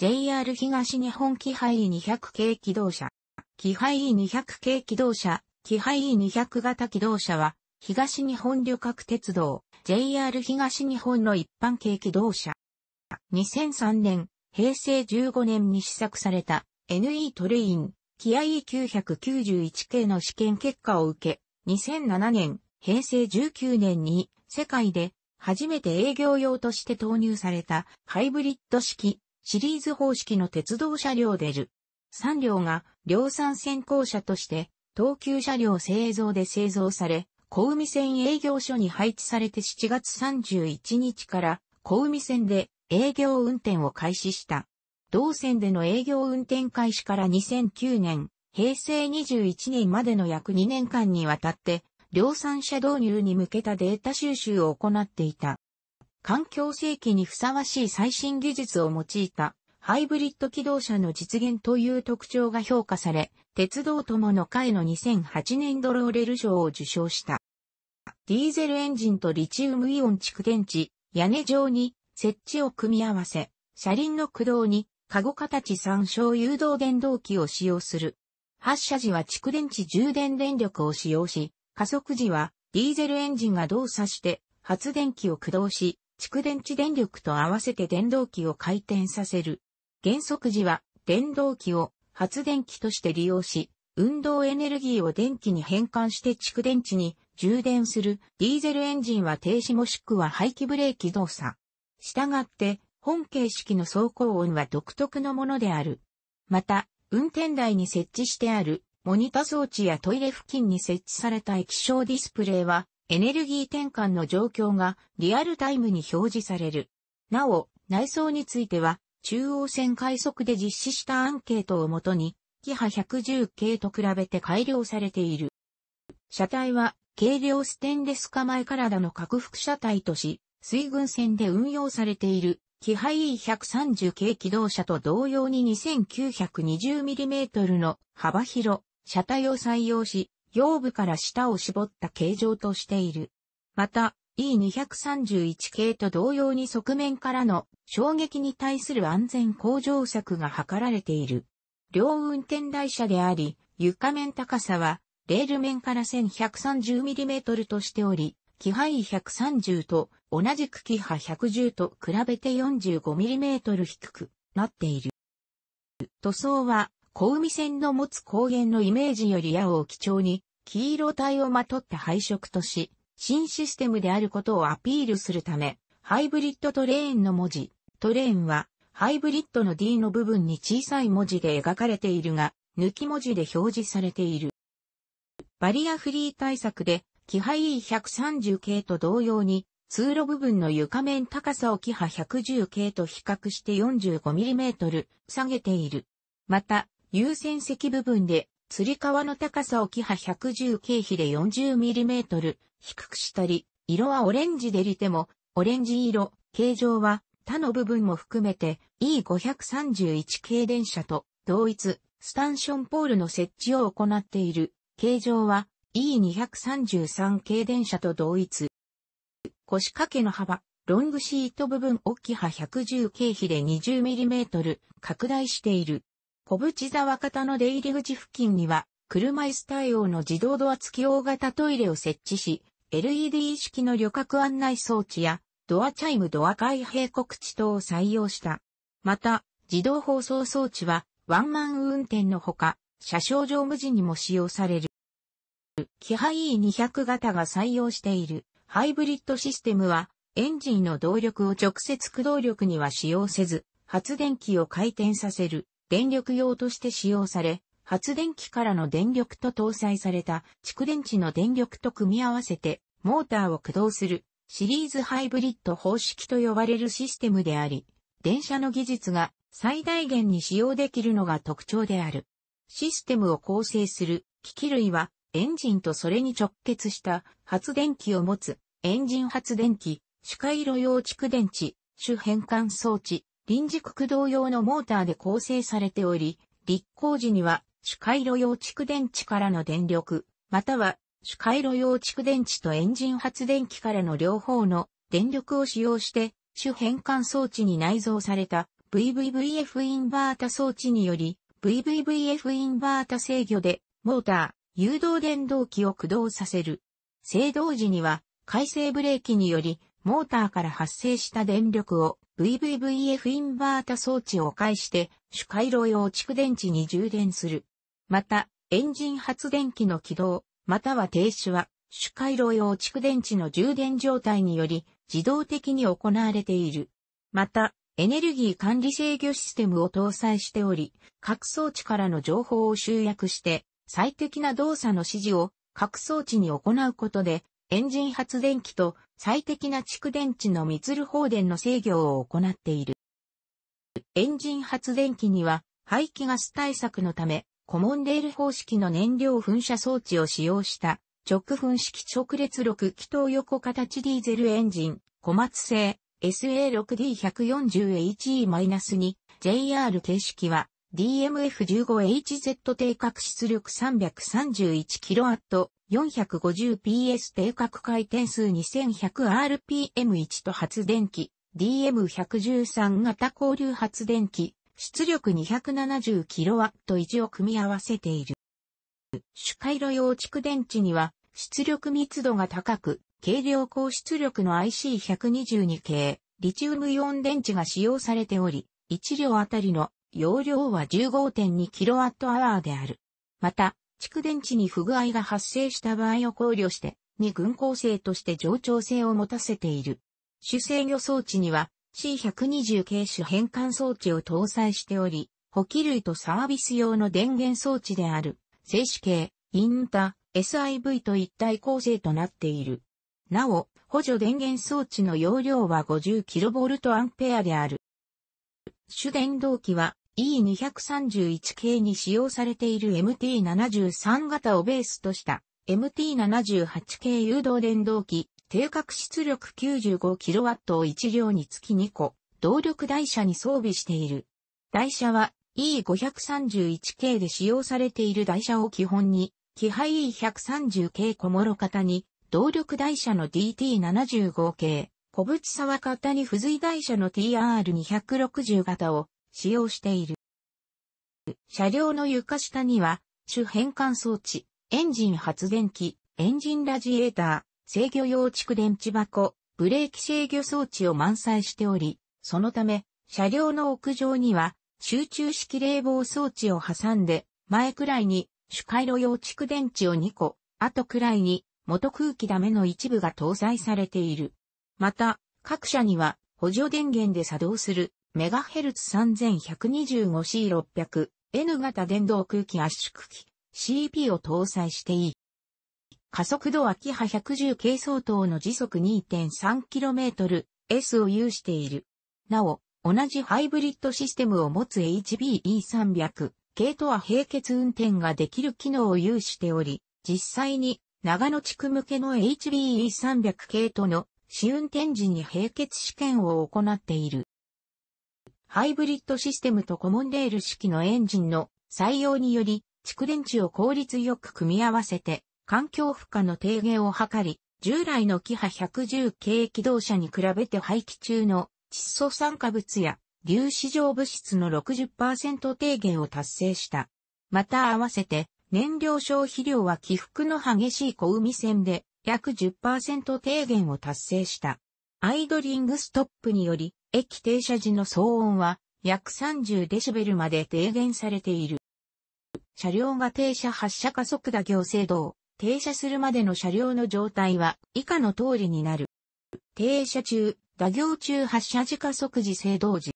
JR 東日本気配200系機動車。気配200系機動車、気配200型機動車は、東日本旅客鉄道、JR 東日本の一般系機動車。2003年、平成15年に試作された NE トレイン、気合991系の試験結果を受け、2007年、平成19年に世界で初めて営業用として投入されたハイブリッド式シリーズ方式の鉄道車両でる。3両が量産先行車として東急車両製造で製造され、小海線営業所に配置されて7月31日から小海線で営業運転を開始した。同線での営業運転開始から2009年、平成21年までの約2年間にわたって、量産車導入に向けたデータ収集を行っていた。環境世紀にふさわしい最新技術を用いたハイブリッド機動車の実現という特徴が評価され、鉄道友の会の2008年ドローレル賞を受賞した。ディーゼルエンジンとリチウムイオン蓄電池、屋根状に設置を組み合わせ、車輪の駆動に、カゴ形参照誘導電動機を使用する。発射時は蓄電池充電電力を使用し、加速時はディーゼルエンジンが動作して発電機を駆動し、蓄電池電力と合わせて電動機を回転させる。減速時は電動機を発電機として利用し、運動エネルギーを電気に変換して蓄電池に充電するディーゼルエンジンは停止もしくは排気ブレーキ動作。したがって、本形式の走行音は独特のものである。また、運転台に設置してあるモニタ装置やトイレ付近に設置された液晶ディスプレイはエネルギー転換の状況がリアルタイムに表示される。なお、内装については、中央線快速で実施したアンケートをもとに、キハ110系と比べて改良されている。車体は軽量ステンレス構え体の拡幅車体とし、水軍船で運用されている、キハ E130 系機動車と同様に 2920mm の幅広、車体を採用し、腰部から下を絞った形状としている。また、E231 系と同様に側面からの衝撃に対する安全向上策が図られている。両運転台車であり、床面高さは、レール面から 1130mm としており、気配130と同じく気波110と比べて 45mm 低くなっている。塗装は小海線の持つ高原のイメージより矢を基調に、黄色帯をまとった配色とし、新システムであることをアピールするため、ハイブリッドトレーンの文字、トレーンは、ハイブリッドの D の部分に小さい文字で描かれているが、抜き文字で表示されている。バリアフリー対策で、キハ E130 系と同様に、通路部分の床面高さをキハ110系と比較して 45mm 下げている。また、優先席部分で、吊り革の高さをキハ110経費で 40mm 低くしたり、色はオレンジでりても、オレンジ色、形状は他の部分も含めて E531 系電車と同一、スタンションポールの設置を行っている。形状は E233 系電車と同一。腰掛けの幅、ロングシート部分大きは110経費で 20mm 拡大している。小淵沢方の出入り口付近には、車椅子対応の自動ドア付き大型トイレを設置し、LED 式の旅客案内装置や、ドアチャイムドア開閉告知等を採用した。また、自動放送装置は、ワンマン運転のほか、車掌乗務時にも使用される。キハ E200 型が採用しているハイブリッドシステムは、エンジンの動力を直接駆動力には使用せず、発電機を回転させる電力用として使用され、発電機からの電力と搭載された蓄電池の電力と組み合わせてモーターを駆動するシリーズハイブリッド方式と呼ばれるシステムであり、電車の技術が最大限に使用できるのが特徴である。システムを構成する機器類はエンジンとそれに直結した発電機を持つエンジン発電機、主回路用蓄電池、主変換装置、臨時駆動用のモーターで構成されており、立候時には主回路用蓄電池からの電力、または主回路用蓄電池とエンジン発電機からの両方の電力を使用して、主変換装置に内蔵された VVVF インバータ装置により、VVVF インバータ制御で、モーター、誘導電動機を駆動させる。制動時には、回生ブレーキにより、モーターから発生した電力を VVVF インバータ装置を介して主回路用蓄電池に充電する。また、エンジン発電機の起動、または停止は主回路用蓄電池の充電状態により自動的に行われている。また、エネルギー管理制御システムを搭載しており、各装置からの情報を集約して、最適な動作の指示を各装置に行うことで、エンジン発電機と最適な蓄電池の密ル放電の制御を行っている。エンジン発電機には排気ガス対策のため、コモンレール方式の燃料噴射装置を使用した直噴式直列6気筒横形ディーゼルエンジン、小松製 SA6D140HE-2 JR 形式は DMF15HZ 定格出力 331kW 450PS 定格回転数 2100rpm1 と発電機 DM113 型交流発電機出力 270kW 以上組み合わせている。主回路用蓄電池には出力密度が高く軽量高出力の IC122 系リチウムイオン電池が使用されており1両あたりの容量は 15.2kWh である。また、蓄電池に不具合が発生した場合を考慮して、二軍構成として冗長性を持たせている。主制御装置には C120 系種変換装置を搭載しており、補給類とサービス用の電源装置である、静止系、インタ、SIV と一体構成となっている。なお、補助電源装置の容量は 50kV アンペアである。主電動機は E231 系に使用されている MT73 型をベースとした MT78 系誘導電動機、定格出力 95kW を1両につき2個、動力台車に装備している。台車は E531 系で使用されている台車を基本に、機配 E130 系小諸型に、動力台車の DT75 系、小淵沢型に付随台車の TR260 型を、使用している。車両の床下には、主変換装置、エンジン発電機、エンジンラジエーター、制御用蓄電池箱、ブレーキ制御装置を満載しており、そのため、車両の屋上には、集中式冷房装置を挟んで、前くらいに主回路用蓄電池を2個、後くらいに元空気ダメの一部が搭載されている。また、各社には補助電源で作動するメガヘルツ3 1 2 5 c 6 0 0 N 型電動空気圧縮機 CP を搭載していい。加速度はキハ110系相当の時速 2.3km S を有している。なお、同じハイブリッドシステムを持つ HBE300 系とは並結運転ができる機能を有しており、実際に長野地区向けの HBE300 系との試運転時に並結試験を行っている。ハイブリッドシステムとコモンレール式のエンジンの採用により、蓄電池を効率よく組み合わせて、環境負荷の低減を図り、従来のキハ110系機動車に比べて排気中の窒素酸化物や粒子状物質の60%低減を達成した。また合わせて燃料消費量は起伏の激しい小海線で約10%低減を達成した。アイドリングストップにより駅停車時の騒音は約30デシベルまで低減されている。車両が停車発車加速打行制度停車するまでの車両の状態は以下の通りになる。停車中、打行中発車時加速時制動時、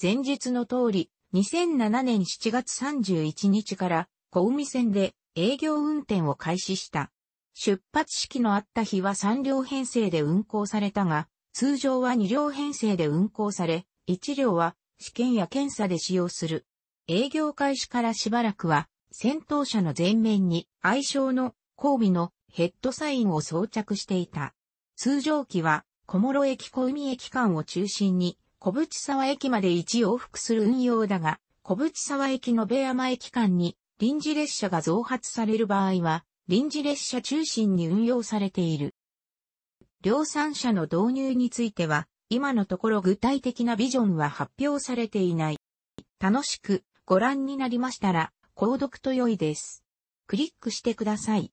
前日の通り、2007年7月31日から小海線で営業運転を開始した。出発式のあった日は3両編成で運行されたが、通常は2両編成で運行され、1両は試験や検査で使用する。営業開始からしばらくは、戦闘車の前面に愛称の交尾のヘッドサインを装着していた。通常機は小諸駅小海駅間を中心に小淵沢駅まで一往復する運用だが、小淵沢駅の部山駅間に臨時列車が増発される場合は、臨時列車中心に運用されている。量産車の導入については、今のところ具体的なビジョンは発表されていない。楽しくご覧になりましたら、購読と良いです。クリックしてください。